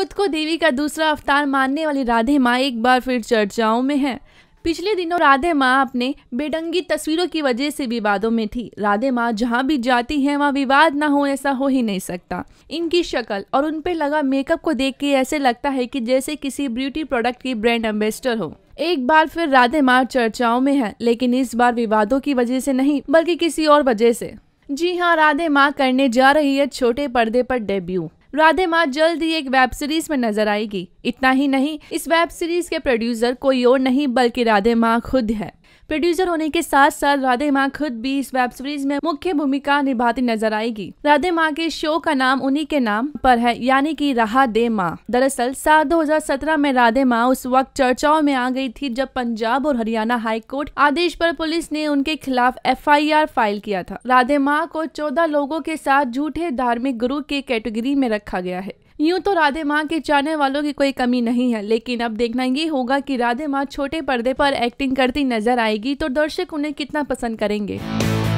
खुद को देवी का दूसरा अवतार मानने वाली राधे माँ एक बार फिर चर्चाओं में है पिछले दिनों राधे माँ अपने बेडंगी तस्वीरों की वजह से विवादों में थी राधे माँ जहाँ भी जाती हैं वहाँ विवाद ना हो ऐसा हो ही नहीं सकता इनकी शक्ल और उन पर लगा मेकअप को देख के ऐसे लगता है कि जैसे किसी ब्यूटी प्रोडक्ट की ब्रांड एम्बेसडर हो एक बार फिर राधे माँ चर्चाओं में है लेकिन इस बार विवादों की वजह से नहीं बल्कि किसी और वजह से जी हाँ राधे माँ करने जा रही है छोटे पर्दे पर डेब्यू राधे माँ जल्द ही एक वेब सीरीज में नजर आएगी इतना ही नहीं इस वेब सीरीज के प्रोड्यूसर कोई और नहीं बल्कि राधे माँ खुद है प्रोड्यूसर होने के साथ साथ राधे माँ खुद भी इस वेब सीरीज में मुख्य भूमिका निभाती नजर आएगी राधे माँ के शो का नाम उन्हीं के नाम पर है यानी की राहा दे माँ दरअसल साल 2017 में राधे माँ उस वक्त चर्चाओं में आ गई थी जब पंजाब और हरियाणा हाईकोर्ट आदेश पर पुलिस ने उनके खिलाफ एफ फाइल किया था राधे माँ को चौदह लोगों के साथ झूठे धार्मिक गुरु के कैटेगरी में रखा गया है यूं तो राधे माँ के चाहने वालों की कोई कमी नहीं है लेकिन अब देखना ये होगा कि राधे माँ छोटे पर्दे पर एक्टिंग करती नजर आएगी तो दर्शक उन्हें कितना पसंद करेंगे